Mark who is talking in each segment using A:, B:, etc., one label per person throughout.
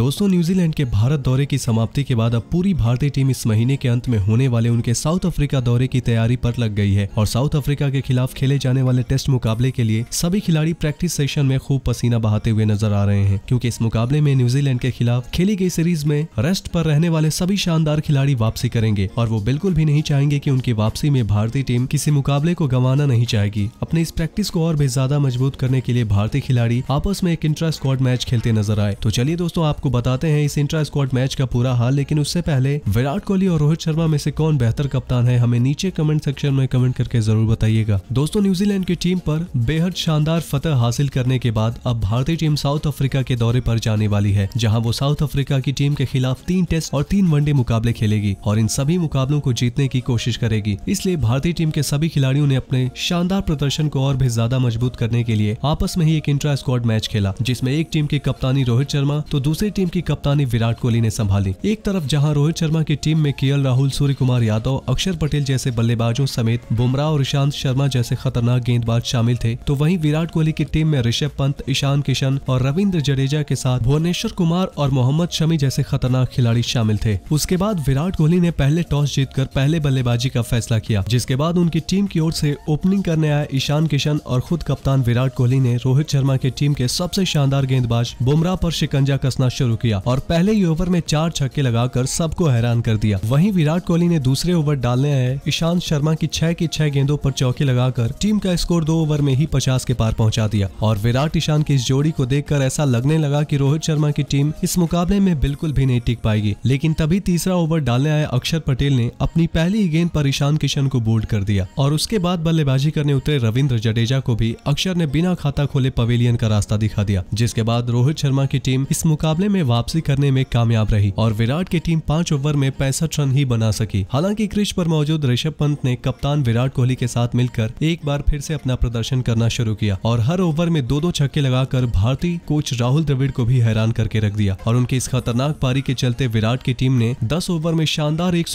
A: दोस्तों न्यूजीलैंड के भारत दौरे की समाप्ति के बाद अब पूरी भारतीय टीम इस महीने के अंत में होने वाले उनके साउथ अफ्रीका दौरे की तैयारी पर लग गई है और साउथ अफ्रीका के खिलाफ खेले जाने वाले टेस्ट मुकाबले के लिए सभी खिलाड़ी प्रैक्टिस सेशन में खूब पसीना बहाते हुए नजर आ रहे हैं क्योंकि इस मुकाबले में न्यूजीलैंड के खिलाफ खेली गई सीरीज में रेस्ट पर रहने वाले सभी शानदार खिलाड़ी वापसी करेंगे और वो बिल्कुल भी नहीं चाहेंगे की उनकी वापसी में भारतीय टीम किसी मुकाबले को गंवाना नहीं चाहेगी अपने इस प्रैक्टिस को और भी ज्यादा मजबूत करने के लिए भारतीय खिलाड़ी आपस में एक इंट्रा स्क्वाड मैच खेलते नजर आए तो चलिए दोस्तों आपको बताते हैं इस इंट्रा स्क्वाड मैच का पूरा हाल लेकिन उससे पहले विराट कोहली और रोहित शर्मा में से कौन बेहतर कप्तान है हमें नीचे कमेंट सेक्शन में कमेंट करके जरूर बताइएगा दोस्तों न्यूजीलैंड की टीम पर बेहद शानदार फतह हासिल करने के बाद अब भारतीय टीम साउथ अफ्रीका के दौरे पर जाने वाली है जहां वो साउथ अफ्रीका की टीम के खिलाफ तीन टेस्ट और तीन वनडे मुकाबले खेलेगी और इन सभी मुकाबलों को जीतने की कोशिश करेगी इसलिए भारतीय टीम के सभी खिलाड़ियों ने अपने शानदार प्रदर्शन को और भी ज्यादा मजबूत करने के लिए आपस में ही एक इंट्रा स्क्वाड मैच खेला जिसमे एक टीम के कप्तानी रोहित शर्मा तो दूसरी भारतीय टीम की कप्तानी विराट कोहली ने संभाली एक तरफ जहां रोहित शर्मा की टीम में केएल राहुल सूर्य कुमार यादव अक्षर पटेल जैसे बल्लेबाजों समेत बुमराह और ईशांत शर्मा जैसे खतरनाक गेंदबाज शामिल थे तो वहीं विराट कोहली की टीम में ऋषभ पंत ईशान किशन और रविन्द्र जडेजा के साथ भुवनेश्वर कुमार और मोहम्मद शमी जैसे खतरनाक खिलाड़ी शामिल थे उसके बाद विराट कोहली ने पहले टॉस जीत पहले बल्लेबाजी का फैसला किया जिसके बाद उनकी टीम की ओर ऐसी ओपनिंग करने आए ईशान किशन और खुद कप्तान विराट कोहली ने रोहित शर्मा की टीम के सबसे शानदार गेंदबाज बुमराह पर शिकंजा कसना शुरू किया और पहले ही ओवर में चार छक्के लगाकर सबको हैरान कर दिया वहीं विराट कोहली ने दूसरे ओवर डालने आए ईशांत शर्मा की छह की छह गेंदों पर चौके लगाकर टीम का स्कोर दो ओवर में ही पचास के पार पहुंचा दिया और विराट ईशान की इस जोड़ी को देख ऐसा लगने लगा की रोहित शर्मा की टीम इस मुकाबले में बिल्कुल भी नहीं टिक पाएगी लेकिन तभी तीसरा ओवर डालने आए अक्षर पटेल ने अपनी पहली गेंद पर ईशान किशन को बोल्ड कर दिया और उसके बाद बल्लेबाजी करने उतरे रविंद्र जडेजा को भी अक्षर ने बिना खाता खोले पवेलियन का रास्ता दिखा दिया जिसके बाद रोहित शर्मा की टीम इस मुकाबले में वापसी करने में कामयाब रही और विराट की टीम पांच ओवर में पैंसठ रन ही बना सकी हालांकि क्रिश पर मौजूद ऋषभ पंत ने कप्तान विराट कोहली के साथ मिलकर एक बार फिर से अपना प्रदर्शन करना शुरू किया और हर ओवर में दो दो छक्के लगाकर भारतीय कोच राहुल द्रविड़ को भी हैरान करके रख दिया और उनकी इस खतरनाक पारी के चलते विराट की टीम ने दस ओवर में शानदार एक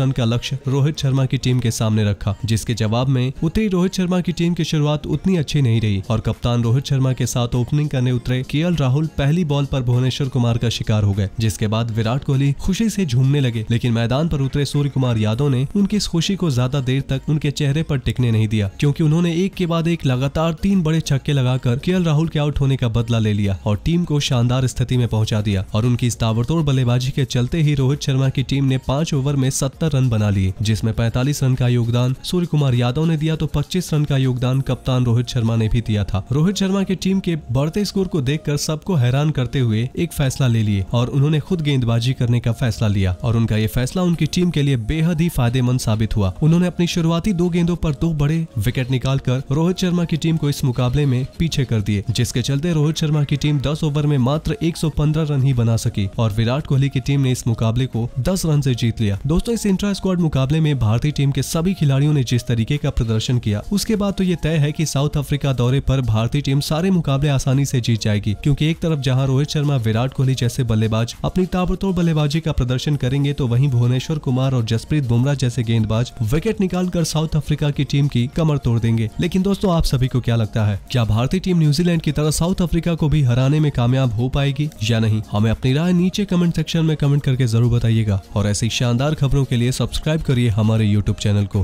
A: रन का लक्ष्य रोहित शर्मा की टीम के सामने रखा जिसके जवाब में उतरी रोहित शर्मा की टीम की शुरुआत उतनी अच्छी नहीं रही और कप्तान रोहित शर्मा के साथ ओपनिंग करने उतरे के राहुल पहली बॉल पर भुवनेश्वर कुमार का शिकार हो गए जिसके बाद विराट कोहली खुशी से झूमने लगे लेकिन मैदान पर उतरे सूर्य कुमार यादव ने उनकी इस खुशी को ज्यादा देर तक उनके चेहरे पर टिकने नहीं दिया क्योंकि उन्होंने एक के बाद एक लगातार तीन बड़े छक्के लगाकर के राहुल के आउट होने का बदला ले लिया और टीम को शानदार स्थिति में पहुंचा दिया और उनकी इस ताबड़तोड़ बल्लेबाजी के चलते ही रोहित शर्मा की टीम ने पांच ओवर में सत्तर रन बना लिए जिसमे पैंतालीस रन का योगदान सूर्य कुमार यादव ने दिया तो पच्चीस रन का योगदान कप्तान रोहित शर्मा ने भी दिया था रोहित शर्मा की टीम के बढ़ते स्कोर को देखकर सबको हैरान करते हुए एक फैसला ले लिए और उन्होंने खुद गेंदबाजी करने का फैसला लिया और उनका ये फैसला उनकी टीम के लिए बेहद ही फायदेमंद साबित हुआ उन्होंने अपनी शुरुआती दो गेंदों पर दो बड़े विकेट निकाल कर रोहित शर्मा की टीम को इस मुकाबले में पीछे कर दिए जिसके चलते रोहित शर्मा की टीम दस ओवर में मात्र पंद्रह रन ही बना सकी और विराट कोहली की टीम ने इस मुकाबले को दस रन से जीत लिया दोस्तों इस इंट्रा स्क्वाड मुकाबले में भारतीय टीम के सभी खिलाड़ियों ने जिस तरीके का प्रदर्शन किया उसके बाद तो ये तय है की साउथ अफ्रीका दौरे पर भारतीय टीम सारे मुकाबले आसानी से जीत जाएगी क्यूँकी एक तरफ जहाँ रोहित शर्मा विराट विराट कोहली जैसे बल्लेबाज अपनी ताबड़तोड़ बल्लेबाजी का प्रदर्शन करेंगे तो वहीं भुवनेश्वर कुमार और जसप्रीत बुमराह जैसे गेंदबाज विकेट निकाल कर साउथ अफ्रीका की टीम की कमर तोड़ देंगे लेकिन दोस्तों आप सभी को क्या लगता है क्या भारतीय टीम न्यूजीलैंड की तरह साउथ अफ्रीका को भी हराने में कामयाब हो पाएगी या नहीं हमें अपनी राय नीचे कमेंट सेक्शन में कमेंट करके जरूर बताइएगा और ऐसी शानदार खबरों के लिए सब्सक्राइब करिए हमारे यूट्यूब चैनल को